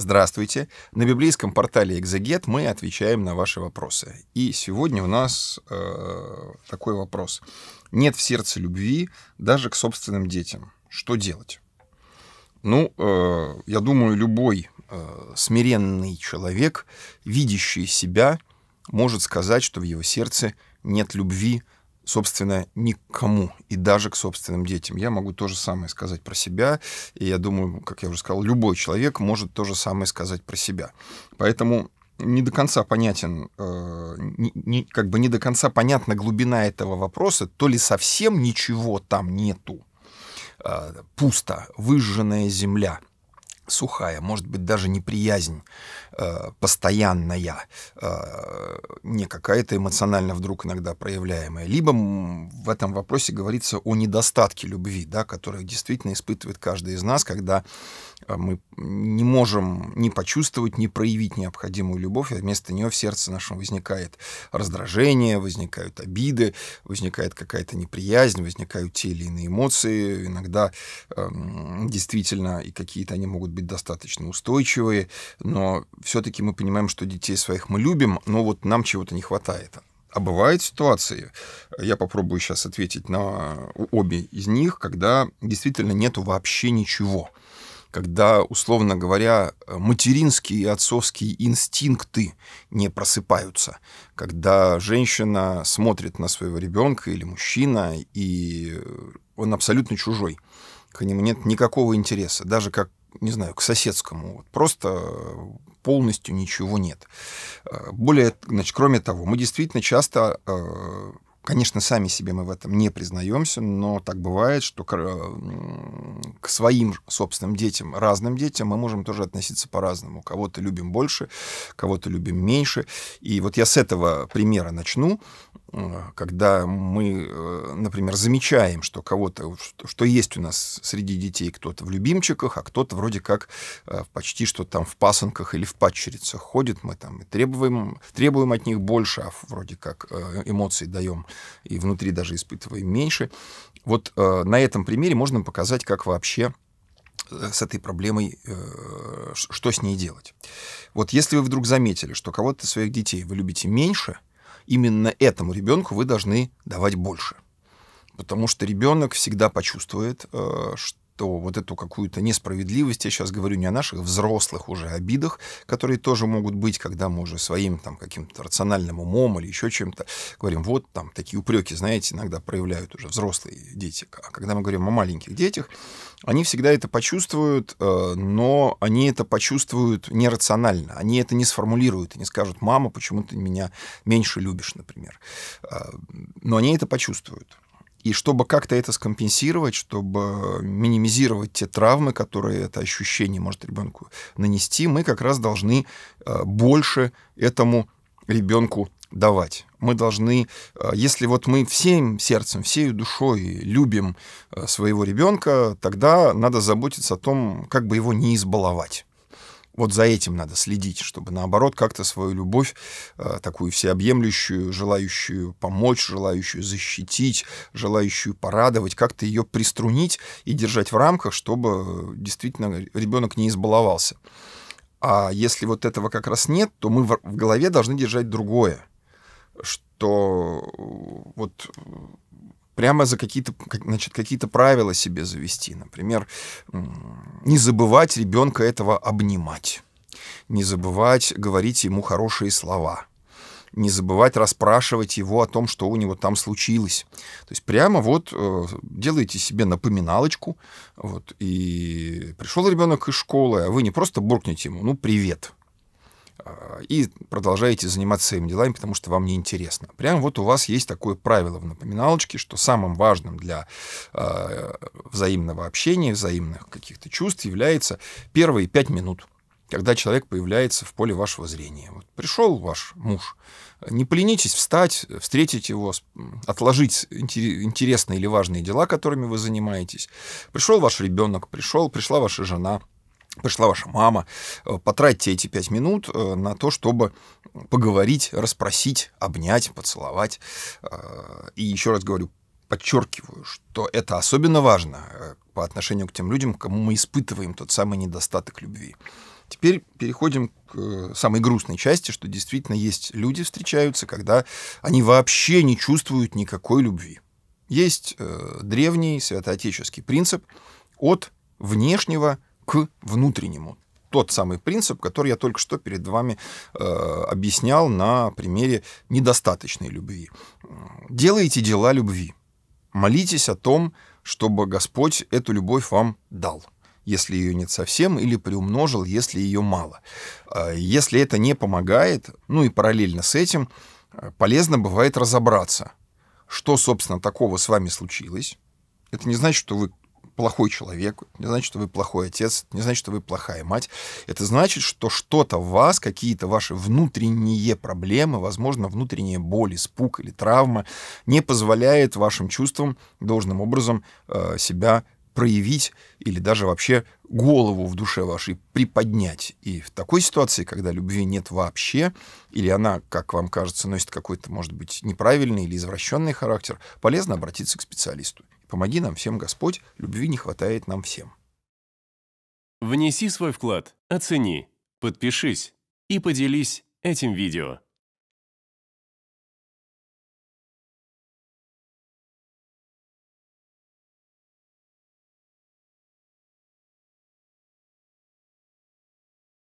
Здравствуйте! На библейском портале «Экзегет» мы отвечаем на ваши вопросы. И сегодня у нас э, такой вопрос. Нет в сердце любви даже к собственным детям. Что делать? Ну, э, я думаю, любой э, смиренный человек, видящий себя, может сказать, что в его сердце нет любви собственно, никому, и даже к собственным детям. Я могу то же самое сказать про себя, и я думаю, как я уже сказал, любой человек может то же самое сказать про себя. Поэтому не до конца понятен, э, не, не, как бы не до конца понятна глубина этого вопроса, то ли совсем ничего там нету, э, пусто, выжженная земля, сухая, может быть, даже неприязнь Э, постоянная, э, не какая-то эмоционально вдруг иногда проявляемая. Либо в этом вопросе говорится о недостатке любви, да, который действительно испытывает каждый из нас, когда э, мы не можем не почувствовать, не проявить необходимую любовь, и вместо нее в сердце нашем возникает раздражение, возникают обиды, возникает какая-то неприязнь, возникают те или иные эмоции, иногда эм, действительно и какие-то они могут быть достаточно устойчивые, но все-таки мы понимаем, что детей своих мы любим, но вот нам чего-то не хватает. А бывают ситуации, я попробую сейчас ответить на обе из них, когда действительно нету вообще ничего. Когда, условно говоря, материнские и отцовские инстинкты не просыпаются. Когда женщина смотрит на своего ребенка или мужчина, и он абсолютно чужой. К нему нет никакого интереса. Даже как не знаю, к соседскому. Просто э, полностью ничего нет. Э, более, значит, кроме того, мы действительно часто э, Конечно, сами себе мы в этом не признаемся, но так бывает, что к, к своим собственным детям, разным детям, мы можем тоже относиться по-разному. Кого-то любим больше, кого-то любим меньше. И вот я с этого примера начну. Э, когда мы, э, например, замечаем, что кого-то, что есть у нас среди детей кто-то в любимчиках, а кто-то вроде как э, почти что там в пасынках или в падчерицах ходит, мы там и требуем, требуем от них больше, а вроде как эмоций даем и внутри даже испытываем меньше. Вот на этом примере можно показать, как вообще с этой проблемой, что с ней делать. Вот если вы вдруг заметили, что кого-то своих детей вы любите меньше – именно этому ребенку вы должны давать больше. Потому что ребенок всегда почувствует, что э, то вот эту какую-то несправедливость, я сейчас говорю не о наших взрослых уже обидах, которые тоже могут быть, когда мы уже своим там каким-то рациональным умом или еще чем-то говорим, вот там такие упреки, знаете, иногда проявляют уже взрослые дети. А когда мы говорим о маленьких детях, они всегда это почувствуют, э, но они это почувствуют нерационально, они это не сформулируют, не скажут, мама, почему ты меня меньше любишь, например. Э, но они это почувствуют. И чтобы как-то это скомпенсировать, чтобы минимизировать те травмы, которые это ощущение может ребенку нанести, мы как раз должны э, больше этому ребенку давать. Мы должны, э, если вот мы всем сердцем, всей душой любим э, своего ребенка, тогда надо заботиться о том, как бы его не избаловать. Вот за этим надо следить, чтобы наоборот как-то свою любовь, э, такую всеобъемлющую, желающую помочь, желающую защитить, желающую порадовать, как-то ее приструнить и держать в рамках, чтобы э, действительно ребенок не избаловался. А если вот этого как раз нет, то мы в голове должны держать другое, что э, вот прямо за какие-то значит, какие-то правила себе завести. Например, не забывать ребенка этого обнимать, не забывать говорить ему хорошие слова – не забывать расспрашивать его о том, что у него там случилось. То есть прямо вот э, делаете себе напоминалочку, вот, и пришел ребенок из школы, а вы не просто буркнете ему, ну, привет, а, и продолжаете заниматься своими делами, потому что вам неинтересно. Прям вот у вас есть такое правило в напоминалочке, что самым важным для э, взаимного общения, взаимных каких-то чувств является первые пять минут, когда человек появляется в поле вашего зрения. Вот пришел ваш муж, не поленитесь встать, встретить его, отложить интересные или важные дела, которыми вы занимаетесь. Пришел ваш ребенок, пришел, пришла ваша жена – пришла ваша мама, э, потратьте эти пять минут э, на то, чтобы поговорить, расспросить, обнять, поцеловать. Э, и еще раз говорю, подчеркиваю, что это особенно важно по отношению к тем людям, кому мы испытываем тот самый недостаток любви. Теперь переходим к самой грустной части, что действительно есть люди встречаются, когда они вообще не чувствуют никакой любви. Есть э, древний святоотеческий принцип от внешнего – к внутреннему. Тот самый принцип, который я только что перед вами э, объяснял на примере недостаточной любви. Делайте дела любви. Молитесь о том, чтобы Господь эту любовь вам дал если ее нет совсем, или приумножил, если ее мало. Э, если это не помогает, ну и параллельно с этим, э, полезно бывает разобраться, что, собственно, такого с вами случилось. Это не значит, что вы плохой человек, не значит, что вы плохой отец, не значит, что вы плохая мать. Это значит, что что-то в вас, какие-то ваши внутренние проблемы, возможно, внутренняя боль, испуг или травма не позволяет вашим чувствам должным образом э, себя проявить или даже вообще голову в душе вашей приподнять. И в такой ситуации, когда любви нет вообще, или она, как вам кажется, носит какой-то, может быть, неправильный или извращенный характер, полезно обратиться к специалисту. Помоги нам всем, Господь, любви не хватает нам всем. Внеси свой вклад, оцени, подпишись и поделись этим видео.